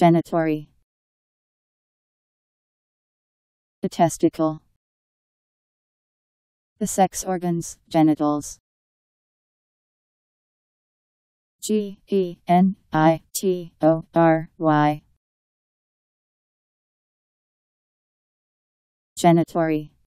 genitory the testicle the sex organs genitals G E N I T O R Y genitory